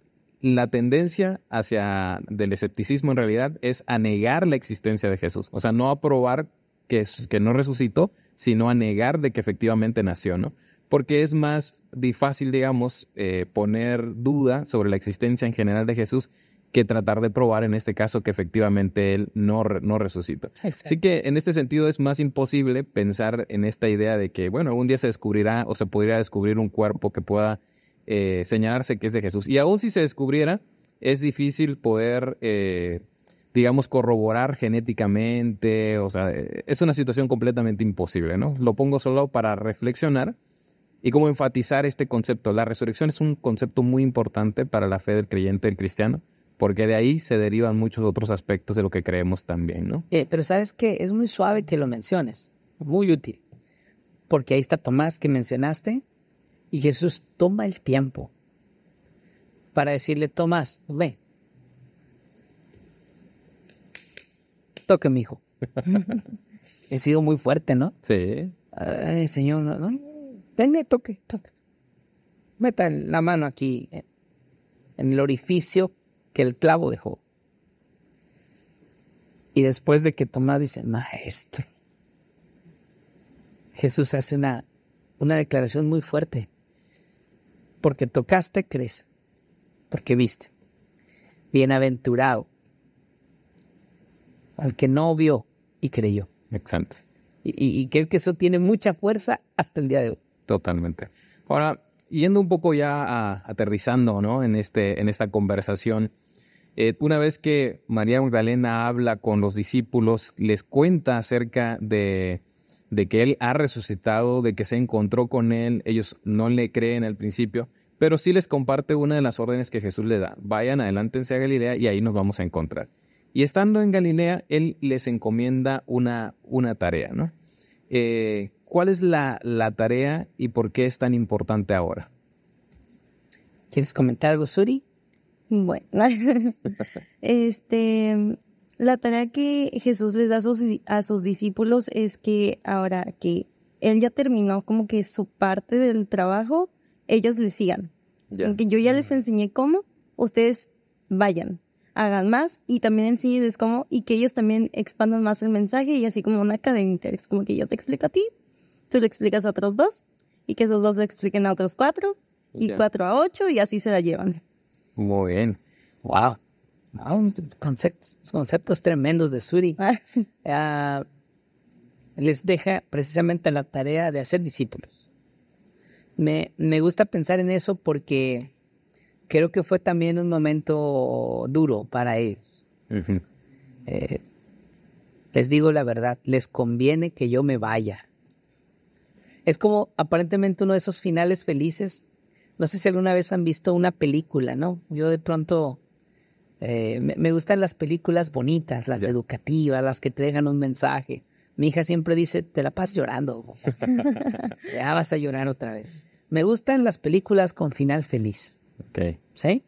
la tendencia hacia del escepticismo en realidad es a negar la existencia de Jesús, o sea, no a probar que, que no resucitó, sino a negar de que efectivamente nació, ¿no? porque es más difícil, digamos, eh, poner duda sobre la existencia en general de Jesús que tratar de probar en este caso que efectivamente él no, no resucita. Así que en este sentido es más imposible pensar en esta idea de que, bueno, algún día se descubrirá o se podría descubrir un cuerpo que pueda eh, señalarse que es de Jesús. Y aún si se descubriera, es difícil poder, eh, digamos, corroborar genéticamente. O sea, es una situación completamente imposible, ¿no? Lo pongo solo para reflexionar y como enfatizar este concepto. La resurrección es un concepto muy importante para la fe del creyente, del cristiano porque de ahí se derivan muchos otros aspectos de lo que creemos también, ¿no? Eh, pero sabes que es muy suave que lo menciones, muy útil, porque ahí está Tomás que mencionaste y Jesús toma el tiempo para decirle, Tomás, ve, toque mi hijo. [laughs] He sido muy fuerte, ¿no? Sí. Ay, señor, no, no. toque, toque. Meta la mano aquí en el orificio que el clavo dejó. Y después de que Tomás dice, maestro, Jesús hace una, una declaración muy fuerte. Porque tocaste, crees. Porque viste. Bienaventurado. Al que no vio y creyó. Exacto. Y, y creo que eso tiene mucha fuerza hasta el día de hoy. Totalmente. Ahora, yendo un poco ya aterrizando ¿no? en, este, en esta conversación, eh, una vez que María Magdalena habla con los discípulos, les cuenta acerca de, de que Él ha resucitado, de que se encontró con Él, ellos no le creen al principio, pero sí les comparte una de las órdenes que Jesús le da. Vayan adelántense a Galilea y ahí nos vamos a encontrar. Y estando en Galilea, Él les encomienda una, una tarea, ¿no? Eh, ¿Cuál es la, tarea y por qué es tan importante ahora? ¿Quieres comentar algo, Suri? Bueno, [laughs] este, la tarea que Jesús les da a sus, discípulos es que ahora que Él ya terminó como que su parte del trabajo, ellos le sigan. Aunque yo ya les enseñé cómo, ustedes vayan, hagan más y también enseñenles cómo y que ellos también expandan más el mensaje y así como una cadena de interés, como que yo te explico a ti, tú le explicas a otros dos y que esos dos le expliquen a otros cuatro y cuatro a ocho y así se la llevan. Muy bien. Wow. Ah, conceptos, tremendos de Suri. Ah. [laughs] Ah, les deja precisamente la tarea de hacer discípulos. Me, gusta pensar en eso porque creo que fue también un momento duro para ellos. Eh, les digo la verdad, les conviene que yo me vaya. Es como aparentemente uno de esos finales felices. No sé si alguna vez han visto una película, ¿no? Yo de pronto eh, me, gustan las películas bonitas, las educativas, las que te dejan un mensaje. Mi hija siempre dice, te la pasas llorando. [laughs] ya vas a llorar otra vez. Me gustan las películas con final feliz. Ok. ¿Sí?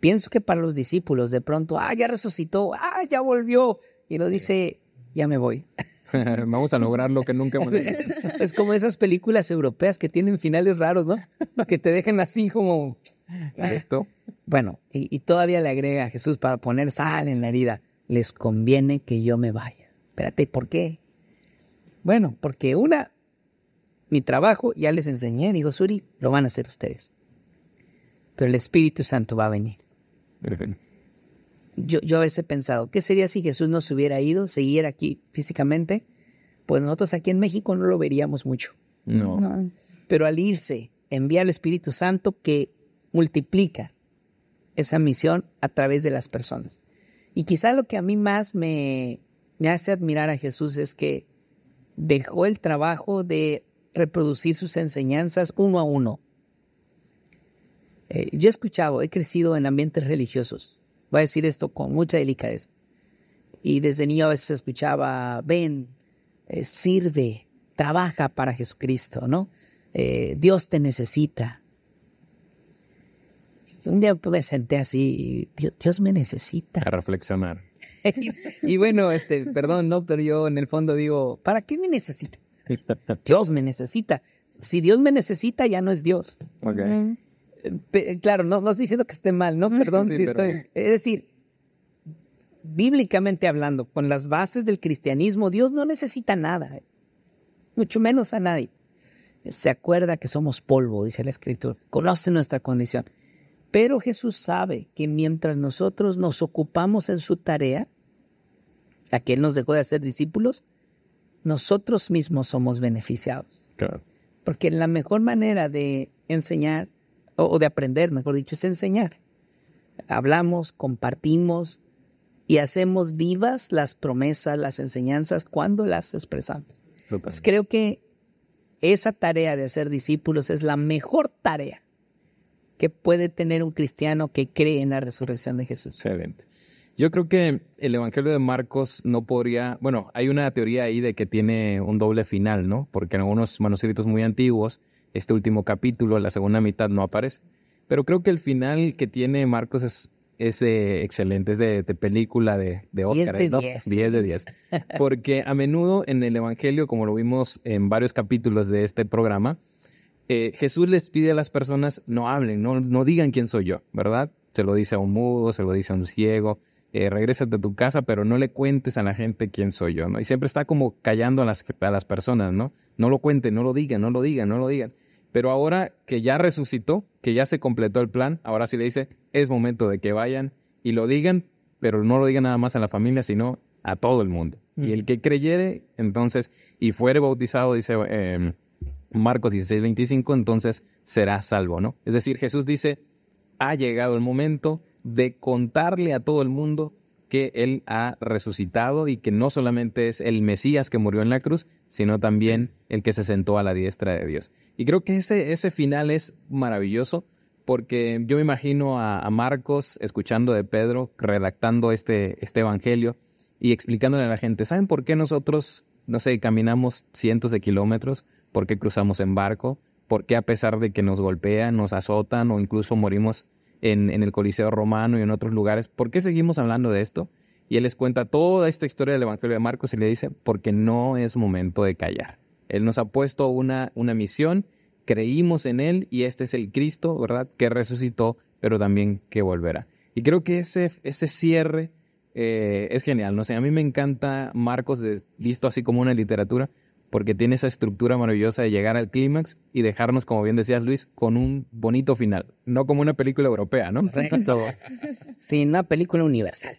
Pienso que para los discípulos de pronto, ah, ya resucitó, ah, ya volvió. Y lo dice, ya me voy. [laughs] Vamos a lograr lo que nunca hemos hecho. [laughs] Es como esas películas europeas que tienen finales raros, ¿no? Que te dejen así como... Esto. Bueno, y, todavía le agrega a Jesús para poner sal en la herida. Les conviene que yo me vaya. Espérate, ¿por qué? Bueno, porque una, mi trabajo ya les enseñé, dijo Suri, lo van a hacer ustedes. Pero el Espíritu Santo va a venir yo, yo a veces he pensado, ¿qué sería si Jesús no se hubiera ido, siguiera aquí físicamente? Pues nosotros aquí en México no lo veríamos mucho. No. Pero al irse, envía al Espíritu Santo que multiplica esa misión a través de las personas. Y quizá lo que a mí más me, me hace admirar a Jesús es que dejó el trabajo de reproducir sus enseñanzas uno a uno. Eh, yo he escuchado, he crecido en ambientes religiosos Voy a decir esto con mucha delicadeza. Y desde niño a veces escuchaba, ven, eh, sirve, trabaja para Jesucristo, ¿no? Eh, Dios te necesita. Un día pues, me senté así, Dios, me necesita. A reflexionar. [laughs] y, bueno, este, perdón, no, pero yo en el fondo digo, ¿para qué me necesita? [laughs] Dios me necesita. Si Dios me necesita, ya no es Dios. Claro, no, no estoy diciendo que esté mal, ¿no? [laughs] Perdón si estoy. Es decir, bíblicamente hablando, con las bases del cristianismo, Dios no necesita nada, eh, mucho menos a nadie. Se acuerda que somos polvo, dice la Escritura, conoce nuestra condición. Pero Jesús sabe que mientras nosotros nos ocupamos en su tarea, a que Él nos dejó de hacer discípulos, nosotros mismos somos beneficiados. Claro. Porque la mejor manera de enseñar, o de aprender, mejor dicho, es enseñar. Hablamos, compartimos y hacemos vivas las promesas, las enseñanzas cuando las expresamos. creo que esa tarea de hacer discípulos es la mejor tarea que puede tener un cristiano que cree en la resurrección de Jesús. Excelente. Yo creo que el Evangelio de Marcos no podría, bueno, hay una teoría ahí de que tiene un doble final, ¿no? Porque en algunos manuscritos muy antiguos este último capítulo, la segunda mitad, no aparece. Pero creo que el final que tiene Marcos es, es eh, excelente, es de, de película de, de Oscar. 10 de 10. ¿eh? 10 de 10. Porque a menudo en el Evangelio, como lo vimos en varios capítulos de este programa, eh, Jesús les pide a las personas, no hablen, no, no digan quién soy yo, ¿verdad? Se lo dice a un mudo, se lo dice a un ciego, eh, regrésate a tu casa, pero no le cuentes a la gente quién soy yo, ¿no? Y siempre está como callando a las, a las personas, ¿no? No lo cuenten, no lo digan, no lo digan, no lo digan. Pero ahora que ya resucitó, que ya se completó el plan, ahora sí le dice, es momento de que vayan y lo digan, pero no lo digan nada más a la familia, sino a todo el mundo. Mm. Y el que creyere, entonces, y fuere bautizado, dice em, Marcos 16, 25, entonces será salvo, ¿no? Es decir, Jesús dice, ha llegado el momento de contarle a todo el mundo que Él ha resucitado y que no solamente es el Mesías que murió en la cruz, sino también el que se sentó a la diestra de Dios. Y creo que ese, ese final es maravilloso porque yo me imagino a, Marcos escuchando de Pedro, redactando este, este Evangelio y explicándole a la gente, ¿saben por qué nosotros, no sé, caminamos cientos de kilómetros? ¿Por qué cruzamos en barco? ¿Por qué a pesar de que nos golpean, nos azotan o incluso morimos en, en el Coliseo Romano y en otros lugares. ¿Por qué seguimos hablando de esto? Y él les cuenta toda esta historia del Evangelio de Marcos y le dice, porque no es momento de callar. Él nos ha puesto una, una misión, creímos en Él y este es el Cristo, ¿verdad? Que resucitó, pero también que volverá. Y creo que ese, ese cierre eh, es genial, no sé, a mí me encanta Marcos visto así como una literatura, porque tiene esa estructura maravillosa de llegar al clímax y dejarnos, como bien decías Luis, con un bonito final, no como una película europea, ¿no? [laughs] sí, una película universal.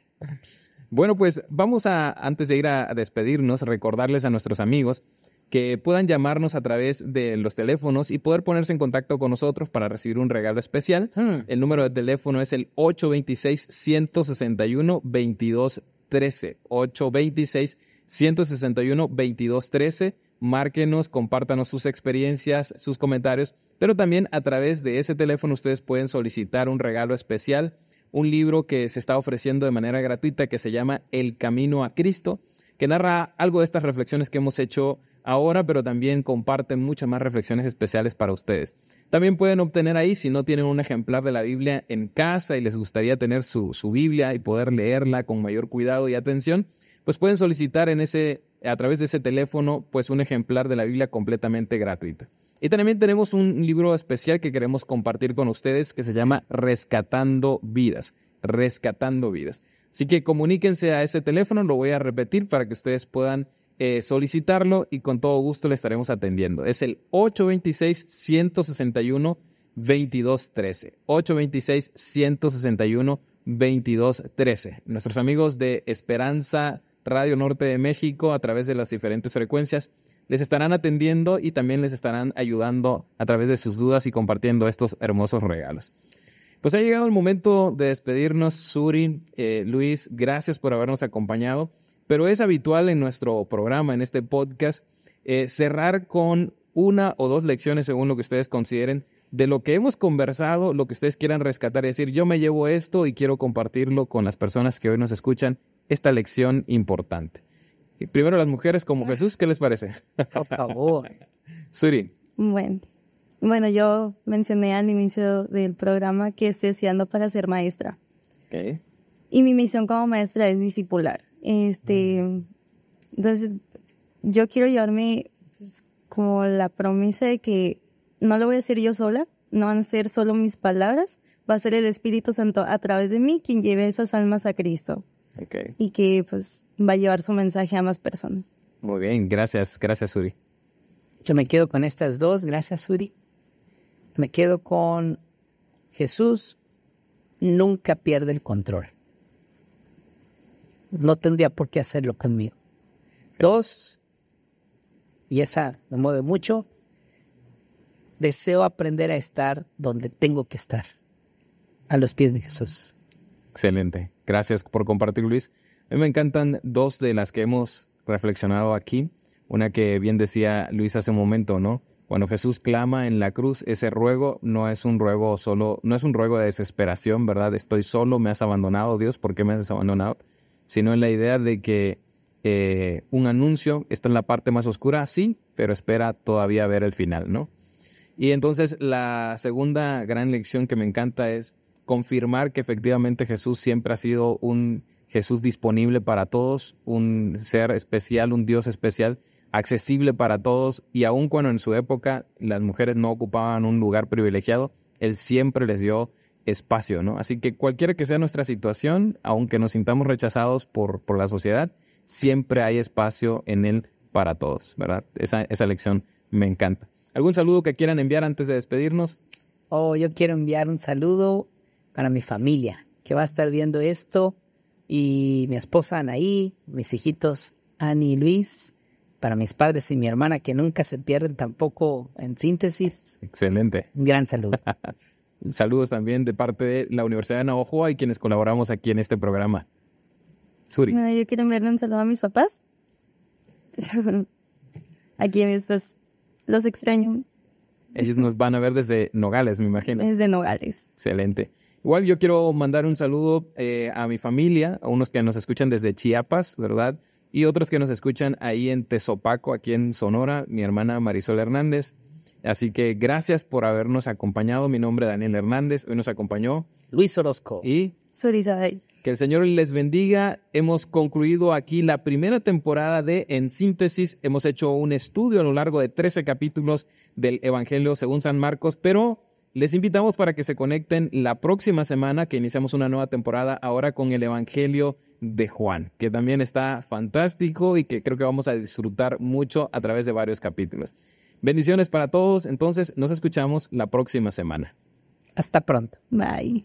Bueno, pues vamos a, antes de ir a despedirnos, recordarles a nuestros amigos que puedan llamarnos a través de los teléfonos y poder ponerse en contacto con nosotros para recibir un regalo especial. Hmm. El número de teléfono es el 826 161 2213 826 161 2213 Márquenos, compártanos sus experiencias, sus comentarios, pero también a través de ese teléfono ustedes pueden solicitar un regalo especial, un libro que se está ofreciendo de manera gratuita que se llama El Camino a Cristo, que narra algo de estas reflexiones que hemos hecho ahora, pero también comparten muchas más reflexiones especiales para ustedes. También pueden obtener ahí, si no tienen un ejemplar de la Biblia en casa y les gustaría tener su, su Biblia y poder leerla con mayor cuidado y atención, pues pueden solicitar en ese, a través de ese teléfono pues un ejemplar de la Biblia completamente gratuita. Y también tenemos un libro especial que queremos compartir con ustedes que se llama Rescatando Vidas, Rescatando Vidas. Así que comuníquense a ese teléfono, lo voy a repetir para que ustedes puedan eh, solicitarlo y con todo gusto le estaremos atendiendo. Es el 826-161-2213. 826-161-2213. Nuestros amigos de Esperanza Radio Norte de México a través de las diferentes frecuencias. Les estarán atendiendo y también les estarán ayudando a través de sus dudas y compartiendo estos hermosos regalos. Pues ha llegado el momento de despedirnos, Suri, eh, Luis, gracias por habernos acompañado, pero es habitual en nuestro programa, en este podcast, eh, cerrar con una o dos lecciones según lo que ustedes consideren de lo que hemos conversado, lo que ustedes quieran rescatar, y decir, yo me llevo esto y quiero compartirlo con las personas que hoy nos escuchan esta lección importante. primero las mujeres como Jesús, ¿qué les parece? Por favor. [laughs] Suri. Bueno. Bueno, yo mencioné al inicio del programa que estoy estudiando para ser maestra. Okay. Y mi misión como maestra es discipular. Este, entonces, yo quiero llevarme pues, como la promesa de que no lo voy a hacer yo sola, no van a ser solo mis palabras, va a ser el Espíritu Santo a través de mí quien lleve esas almas a Cristo. Y que pues va a llevar su mensaje a más personas. Muy bien, gracias, gracias Uri. Yo me quedo con estas dos, gracias Uri. Me quedo con Jesús, nunca pierde el control. No tendría por qué hacerlo conmigo. Dos, y esa me mueve mucho, deseo aprender a estar donde tengo que estar, a los pies de Jesús. Excelente. Gracias por compartir, Luis. A mí me encantan dos de las que hemos reflexionado aquí. Una que bien decía Luis hace un momento, ¿no? Cuando Jesús clama en la cruz, ese ruego no es un ruego solo, no es un ruego de desesperación, ¿verdad? Estoy solo, me has abandonado, Dios, ¿por qué me has abandonado? Sino en la idea de que eh, un anuncio, está en la parte más oscura, sí, pero espera todavía ver el final, ¿no? Y entonces la segunda gran lección que me encanta es confirmar que efectivamente Jesús siempre ha sido un Jesús disponible para todos, un ser especial, un Dios especial, accesible para todos, y aun cuando en su época las mujeres no ocupaban un lugar privilegiado, Él siempre les dio espacio, ¿no? Así que cualquiera que sea nuestra situación, aunque nos sintamos rechazados por, por la sociedad, siempre hay espacio en Él para todos, ¿verdad? Esa, esa lección me encanta. ¿Algún saludo que quieran enviar antes de despedirnos? Oh, yo quiero enviar un saludo para mi familia, que va a estar viendo esto, y mi esposa Anaí, mis hijitos Ani y Luis, para mis padres y mi hermana, que nunca se pierden tampoco en síntesis. Excelente. Un gran saludo. [laughs] Saludos también de parte de la Universidad de Nahuatl y quienes colaboramos aquí en este programa. Suri. yo quiero enviarle un saludo a mis papás, [laughs] a quienes pues, los extraño. Ellos nos van a ver desde Nogales, me imagino. Desde Nogales. Excelente. Igual yo quiero mandar un saludo eh, a mi familia, a unos que nos escuchan desde Chiapas, ¿verdad? Y otros que nos escuchan ahí en Tezopaco, aquí en Sonora, mi hermana Marisol Hernández. Así que gracias por habernos acompañado. Mi nombre es Daniel Hernández. Hoy nos acompañó Luis Orozco y Day. Que el Señor les bendiga. Hemos concluido aquí la primera temporada de En Síntesis. Hemos hecho un estudio a lo largo de 13 capítulos del Evangelio según San Marcos, pero les invitamos para que se conecten la próxima semana que iniciamos una nueva temporada ahora con el Evangelio de Juan, que también está fantástico y que creo que vamos a disfrutar mucho a través de varios capítulos. Bendiciones para todos, entonces nos escuchamos la próxima semana. Hasta pronto. Bye.